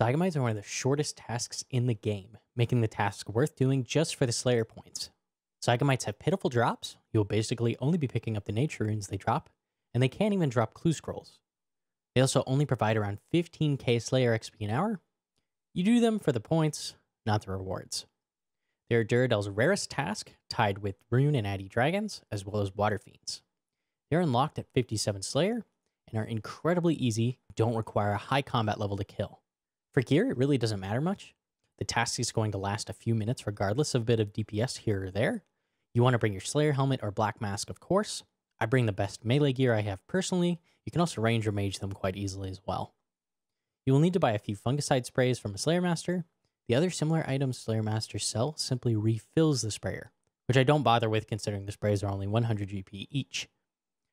Zygomites are one of the shortest tasks in the game, making the task worth doing just for the Slayer points. Zygomites have pitiful drops, you'll basically only be picking up the nature runes they drop, and they can't even drop clue scrolls. They also only provide around 15k Slayer XP an hour. You do them for the points, not the rewards. They are Duradel's rarest task, tied with Rune and Addy Dragons, as well as Water Fiends. They're unlocked at 57 Slayer, and are incredibly easy, don't require a high combat level to kill. For gear, it really doesn't matter much. The task is going to last a few minutes regardless of a bit of DPS here or there. You want to bring your Slayer helmet or Black Mask, of course. I bring the best melee gear I have personally. You can also range or mage them quite easily as well. You will need to buy a few fungicide sprays from a Slayer Master. The other similar items Slayer Masters sell simply refills the sprayer, which I don't bother with considering the sprays are only 100 GP each.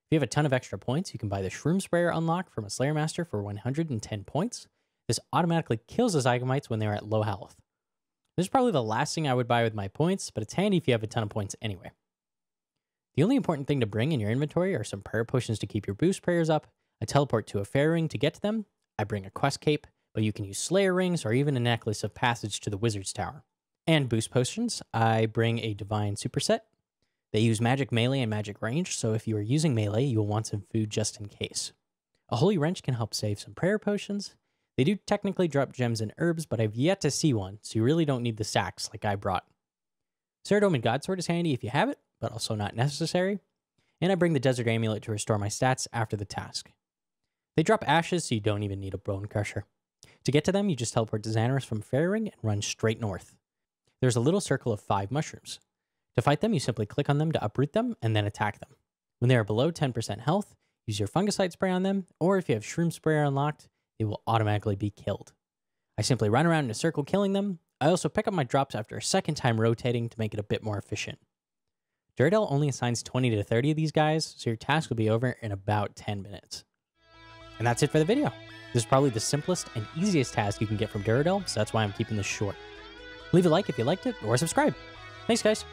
If you have a ton of extra points, you can buy the Shroom Sprayer unlock from a Slayer Master for 110 points. This automatically kills the Zygomites when they're at low health. This is probably the last thing I would buy with my points, but it's handy if you have a ton of points anyway. The only important thing to bring in your inventory are some prayer potions to keep your boost prayers up, I teleport to a fair ring to get to them, I bring a quest cape, but you can use slayer rings or even a necklace of passage to the wizard's tower. And boost potions, I bring a divine superset. They use magic melee and magic range, so if you are using melee, you will want some food just in case. A holy wrench can help save some prayer potions, they do technically drop gems and herbs, but I've yet to see one, so you really don't need the sacks like I brought. Ceridome and Godsword is handy if you have it, but also not necessary. And I bring the Desert Amulet to restore my stats after the task. They drop ashes, so you don't even need a Bone Crusher. To get to them, you just teleport to Xanaris from Fairing and run straight north. There's a little circle of five mushrooms. To fight them, you simply click on them to uproot them and then attack them. When they are below 10% health, use your fungicide spray on them, or if you have shroom sprayer unlocked, they will automatically be killed. I simply run around in a circle killing them. I also pick up my drops after a second time rotating to make it a bit more efficient. Duradel only assigns 20 to 30 of these guys, so your task will be over in about 10 minutes. And that's it for the video. This is probably the simplest and easiest task you can get from Duradel, so that's why I'm keeping this short. Leave a like if you liked it, or subscribe. Thanks, guys.